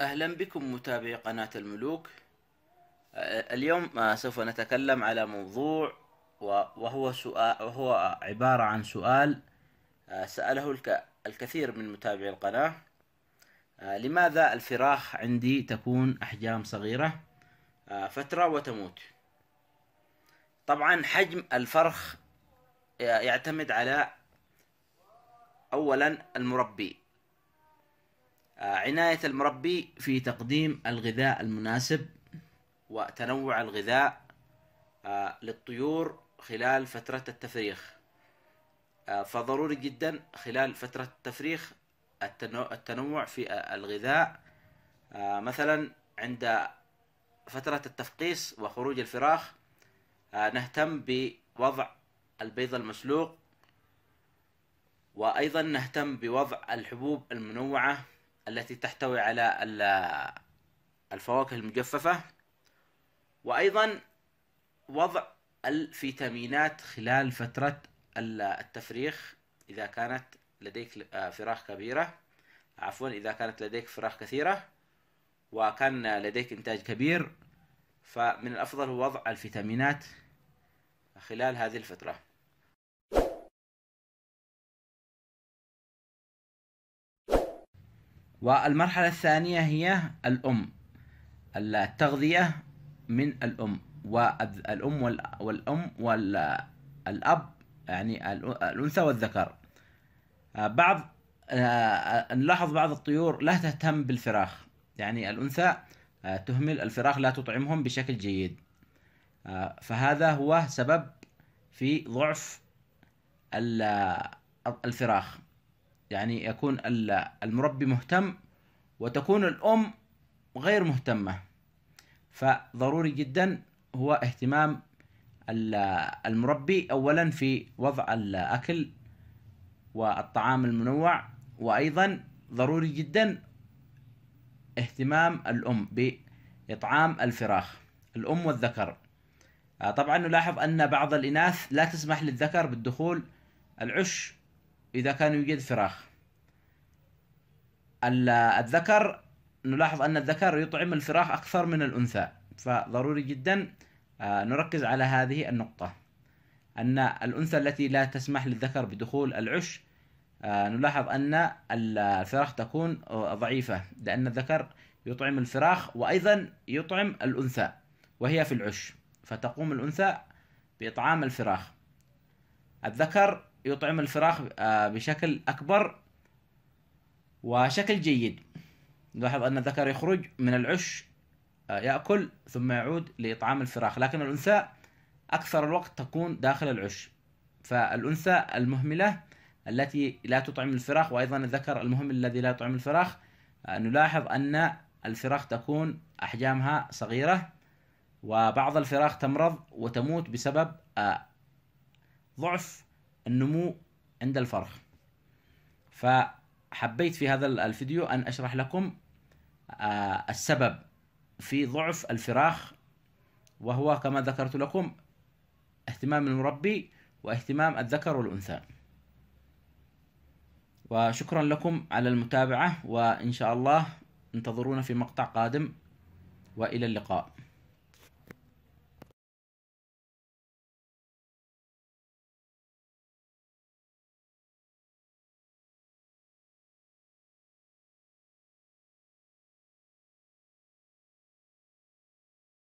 أهلا بكم متابعي قناة الملوك آه، اليوم آه، سوف نتكلم على موضوع وهو, سؤال وهو عبارة عن سؤال آه، سأله الكثير من متابعي القناة لماذا الفراخ عندي تكون أحجام صغيرة فترة وتموت طبعا حجم الفرخ يعتمد على أولا المربي آه، عناية المربي في تقديم الغذاء المناسب وتنوع الغذاء آه، للطيور خلال فترة التفريخ آه، فضروري جدا خلال فترة التفريخ التنوع في الغذاء مثلا عند فترة التفقيس وخروج الفراخ نهتم بوضع البيض المسلوق وأيضا نهتم بوضع الحبوب المنوعة التي تحتوي على الفواكه المجففة وأيضا وضع الفيتامينات خلال فترة التفريخ إذا كانت لديك آه، فراخ كبيرة عفوا إذا كانت لديك فراخ كثيرة وكان لديك إنتاج كبير فمن الأفضل وضع الفيتامينات خلال هذه الفترة والمرحلة الثانية هي الأم التغذية من الأم والأم والأم والأب يعني الأنثى والذكر آه، بعض آه، آه، نلاحظ بعض الطيور لا تهتم بالفراخ يعني الأنثى تهمل الفراخ لا تطعمهم بشكل جيد فهذا هو سبب في ضعف الفراخ يعني يكون المربي مهتم وتكون الأم غير مهتمة فضروري جدا هو اهتمام المربي أولا في وضع الأكل والطعام المنوع وأيضا ضروري جدا اهتمام الأم بإطعام الفراخ الأم والذكر آه، طبعا نلاحظ أن بعض الإناث لا تسمح للذكر بالدخول العش إذا كان يوجد فراخ الذكر نلاحظ أن الذكر يطعم الفراخ أكثر من الأنثى فضروري جدا آه، نركز على هذه النقطة أن الأنثى التي لا تسمح للذكر بدخول العش آه، نلاحظ أن الفراخ تكون آه، ضعيفة لأن الذكر يطعم الفراخ وأيضا يطعم الأنثى وهي في العش فتقوم الأنثى بإطعام الفراخ الذكر يطعم الفراخ آه، بشكل أكبر وشكل جيد نلاحظ أن الذكر يخرج من العش آه، يأكل ثم يعود لإطعام الفراخ لكن الأنثى أكثر الوقت تكون داخل العش فالأنثى المهملة التي لا تطعم الفراخ وأيضا الذكر المهمل الذي لا يطعم الفراخ آه، نلاحظ أن الفراخ تكون أحجامها صغيرة وبعض الفراخ تمرض وتموت بسبب ضعف النمو عند الفرخ فحبيت في هذا الفيديو أن أشرح لكم آه، السبب في ضعف الفراخ وهو كما ذكرت لكم اهتمام المربي واهتمام الذكر والأنثى وشكرا لكم على المتابعة وإن شاء الله انتظرونا في مقطع قادم وإلى اللقاء